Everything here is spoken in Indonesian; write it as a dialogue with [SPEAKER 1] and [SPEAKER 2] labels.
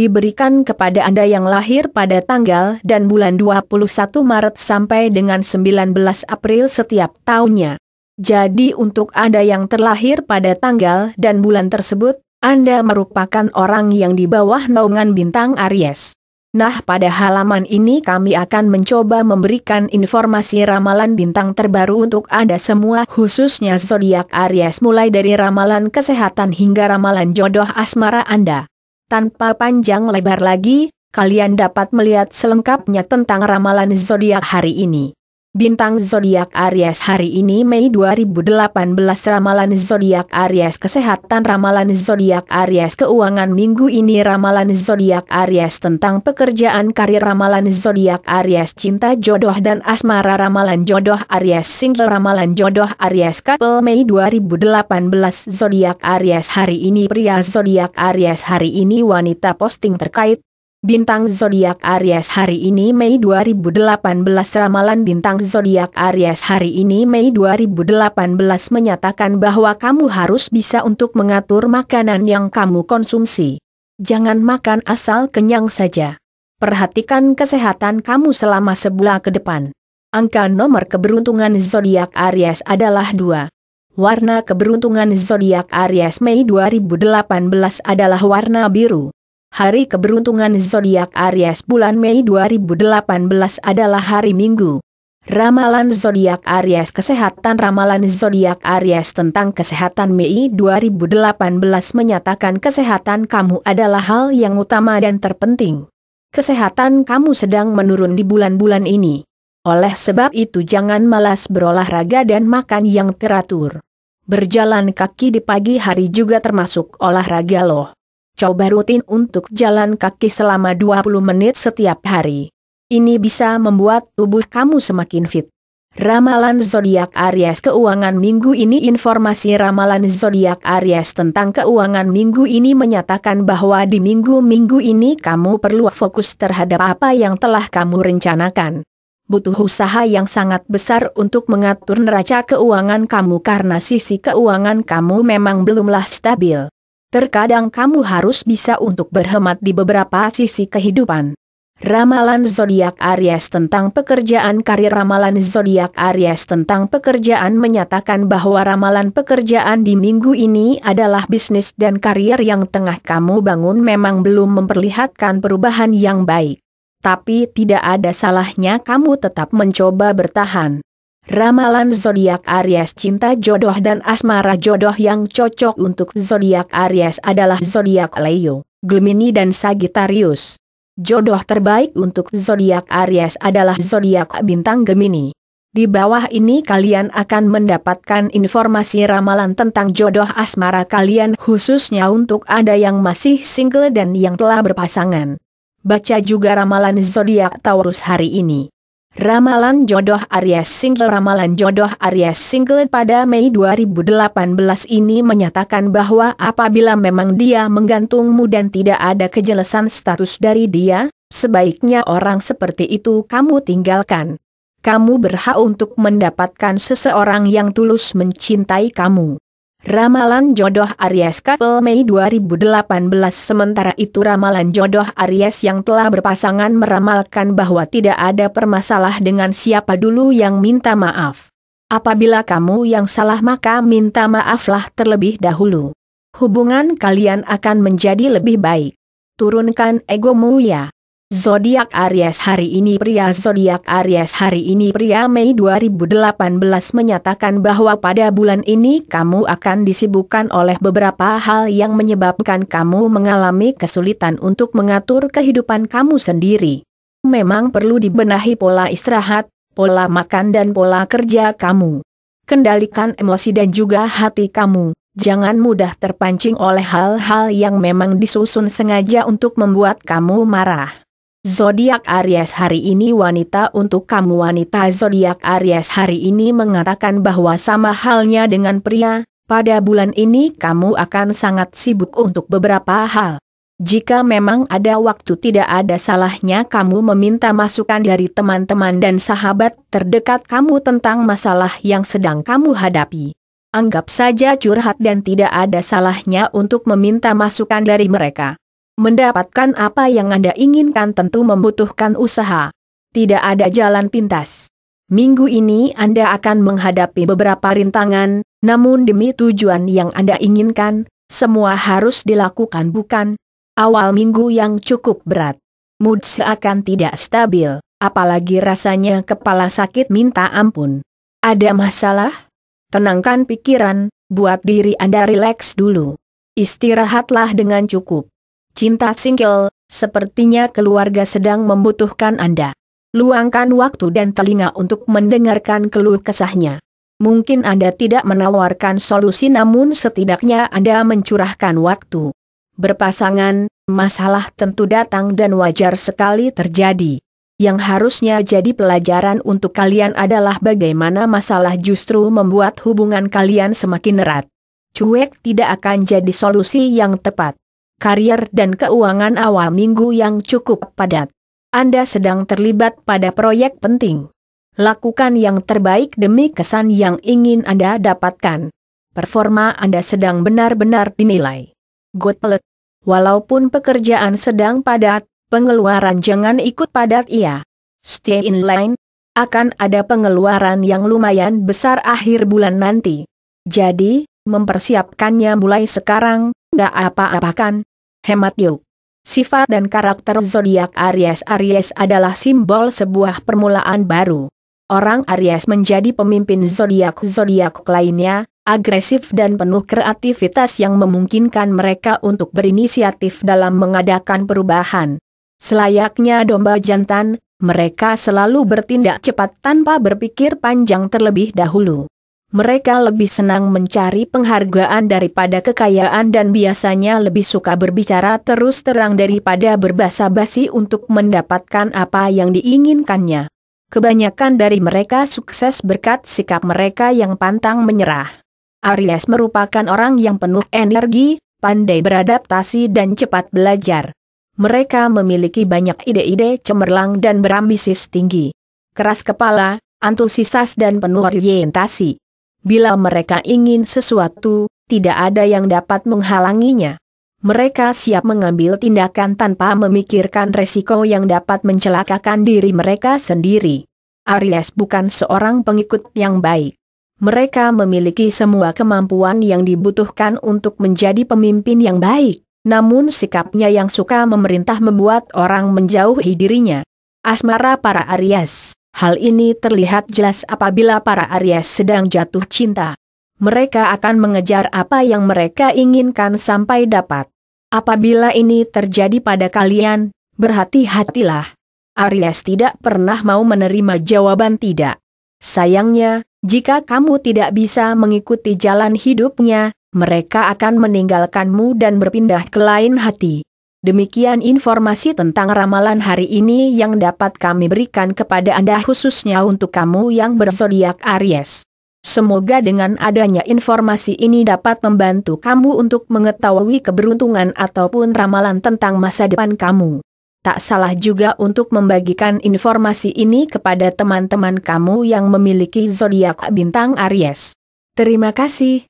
[SPEAKER 1] diberikan kepada Anda yang lahir pada tanggal dan bulan 21 Maret sampai dengan 19 April setiap tahunnya. Jadi untuk Anda yang terlahir pada tanggal dan bulan tersebut, Anda merupakan orang yang di bawah naungan bintang Aries. Nah pada halaman ini kami akan mencoba memberikan informasi ramalan bintang terbaru untuk Anda semua khususnya zodiak Aries mulai dari ramalan kesehatan hingga ramalan jodoh asmara Anda. Tanpa panjang lebar lagi, kalian dapat melihat selengkapnya tentang ramalan zodiak hari ini. Bintang zodiak Aries hari ini Mei 2018 ramalan zodiak Aries kesehatan ramalan zodiak Aries keuangan minggu ini ramalan zodiak Aries tentang pekerjaan karir ramalan zodiak Aries cinta jodoh dan asmara ramalan jodoh Aries single ramalan jodoh Aries couple Mei 2018 zodiak Aries hari ini pria zodiak Aries hari ini wanita posting terkait Bintang zodiak Aries hari ini Mei 2018 ramalan bintang zodiak Aries hari ini Mei 2018 menyatakan bahwa kamu harus bisa untuk mengatur makanan yang kamu konsumsi. Jangan makan asal kenyang saja. Perhatikan kesehatan kamu selama sebulan ke depan. Angka nomor keberuntungan zodiak Aries adalah 2. Warna keberuntungan zodiak Aries Mei 2018 adalah warna biru. Hari keberuntungan zodiak Aries bulan Mei 2018 adalah hari Minggu. Ramalan zodiak Aries kesehatan Ramalan zodiak Aries tentang kesehatan Mei 2018 menyatakan kesehatan kamu adalah hal yang utama dan terpenting. Kesehatan kamu sedang menurun di bulan-bulan ini. Oleh sebab itu jangan malas berolahraga dan makan yang teratur. Berjalan kaki di pagi hari juga termasuk olahraga loh coba rutin untuk jalan kaki selama 20 menit setiap hari. Ini bisa membuat tubuh kamu semakin fit. Ramalan zodiak Aries keuangan minggu ini informasi ramalan zodiak Aries tentang keuangan minggu ini menyatakan bahwa di minggu-minggu ini kamu perlu fokus terhadap apa yang telah kamu rencanakan. Butuh usaha yang sangat besar untuk mengatur neraca keuangan kamu karena sisi keuangan kamu memang belumlah stabil. Terkadang kamu harus bisa untuk berhemat di beberapa sisi kehidupan. Ramalan zodiak Aries tentang pekerjaan karir ramalan zodiak Aries tentang pekerjaan menyatakan bahwa ramalan pekerjaan di minggu ini adalah bisnis dan karir yang tengah kamu bangun memang belum memperlihatkan perubahan yang baik. Tapi tidak ada salahnya kamu tetap mencoba bertahan. Ramalan zodiak Aries cinta jodoh dan asmara jodoh yang cocok untuk zodiak Aries adalah zodiak Leo, Gemini dan Sagittarius. Jodoh terbaik untuk zodiak Aries adalah zodiak bintang Gemini. Di bawah ini kalian akan mendapatkan informasi ramalan tentang jodoh asmara kalian khususnya untuk ada yang masih single dan yang telah berpasangan. Baca juga ramalan zodiak Taurus hari ini. Ramalan Jodoh Aries Single Ramalan Jodoh Aries Single pada Mei 2018 ini menyatakan bahwa apabila memang dia menggantungmu dan tidak ada kejelasan status dari dia, sebaiknya orang seperti itu kamu tinggalkan. Kamu berhak untuk mendapatkan seseorang yang tulus mencintai kamu. Ramalan Jodoh Aries Couple Mei 2018 Sementara itu ramalan jodoh Aries yang telah berpasangan meramalkan bahwa tidak ada permasalah dengan siapa dulu yang minta maaf. Apabila kamu yang salah maka minta maaflah terlebih dahulu. Hubungan kalian akan menjadi lebih baik. Turunkan egomu ya. Zodiak Aries hari ini pria Zodiak Aries hari ini pria Mei 2018 menyatakan bahwa pada bulan ini kamu akan disibukkan oleh beberapa hal yang menyebabkan kamu mengalami kesulitan untuk mengatur kehidupan kamu sendiri. Memang perlu dibenahi pola istirahat, pola makan dan pola kerja kamu. Kendalikan emosi dan juga hati kamu. Jangan mudah terpancing oleh hal-hal yang memang disusun sengaja untuk membuat kamu marah. Zodiak Aries hari ini wanita untuk kamu wanita zodiak Aries hari ini mengatakan bahwa sama halnya dengan pria, pada bulan ini kamu akan sangat sibuk untuk beberapa hal. Jika memang ada waktu tidak ada salahnya kamu meminta masukan dari teman-teman dan sahabat terdekat kamu tentang masalah yang sedang kamu hadapi. Anggap saja curhat dan tidak ada salahnya untuk meminta masukan dari mereka. Mendapatkan apa yang Anda inginkan tentu membutuhkan usaha. Tidak ada jalan pintas. Minggu ini Anda akan menghadapi beberapa rintangan, namun demi tujuan yang Anda inginkan, semua harus dilakukan bukan? Awal minggu yang cukup berat. Mood seakan tidak stabil, apalagi rasanya kepala sakit minta ampun. Ada masalah? Tenangkan pikiran, buat diri Anda rileks dulu. Istirahatlah dengan cukup. Cinta single, sepertinya keluarga sedang membutuhkan Anda. Luangkan waktu dan telinga untuk mendengarkan keluh kesahnya. Mungkin Anda tidak menawarkan solusi namun setidaknya Anda mencurahkan waktu. Berpasangan, masalah tentu datang dan wajar sekali terjadi. Yang harusnya jadi pelajaran untuk kalian adalah bagaimana masalah justru membuat hubungan kalian semakin erat. Cuek tidak akan jadi solusi yang tepat karier dan keuangan awal minggu yang cukup padat. Anda sedang terlibat pada proyek penting. Lakukan yang terbaik demi kesan yang ingin Anda dapatkan. Performa Anda sedang benar-benar dinilai. Godpelet. Walaupun pekerjaan sedang padat, pengeluaran jangan ikut padat ya. Stay in line, akan ada pengeluaran yang lumayan besar akhir bulan nanti. Jadi, mempersiapkannya mulai sekarang, nggak apa-apa kan? hemat yuk. Sifat dan karakter zodiak Aries Aries adalah simbol sebuah permulaan baru. Orang Aries menjadi pemimpin zodiak-zodiak lainnya, agresif dan penuh kreativitas yang memungkinkan mereka untuk berinisiatif dalam mengadakan perubahan. Selayaknya domba jantan, mereka selalu bertindak cepat tanpa berpikir panjang terlebih dahulu mereka lebih senang mencari penghargaan daripada kekayaan dan biasanya lebih suka berbicara terus terang daripada berbahasa basi untuk mendapatkan apa yang diinginkannya. Kebanyakan dari mereka sukses berkat sikap mereka yang pantang menyerah. Aries merupakan orang yang penuh energi, pandai beradaptasi dan cepat belajar. Mereka memiliki banyak ide-ide cemerlang dan berambisi tinggi. Keras kepala, antusias dan penuh orientasi. Bila mereka ingin sesuatu, tidak ada yang dapat menghalanginya. Mereka siap mengambil tindakan tanpa memikirkan resiko yang dapat mencelakakan diri mereka sendiri. Aries bukan seorang pengikut yang baik. Mereka memiliki semua kemampuan yang dibutuhkan untuk menjadi pemimpin yang baik, namun sikapnya yang suka memerintah membuat orang menjauhi dirinya. Asmara para Aries Hal ini terlihat jelas apabila para Aries sedang jatuh cinta. Mereka akan mengejar apa yang mereka inginkan sampai dapat. Apabila ini terjadi pada kalian, berhati-hatilah. Aries tidak pernah mau menerima jawaban tidak. Sayangnya, jika kamu tidak bisa mengikuti jalan hidupnya, mereka akan meninggalkanmu dan berpindah ke lain hati. Demikian informasi tentang ramalan hari ini yang dapat kami berikan kepada Anda khususnya untuk kamu yang berzodiak Aries. Semoga dengan adanya informasi ini dapat membantu kamu untuk mengetahui keberuntungan ataupun ramalan tentang masa depan kamu. Tak salah juga untuk membagikan informasi ini kepada teman-teman kamu yang memiliki zodiak bintang Aries. Terima kasih.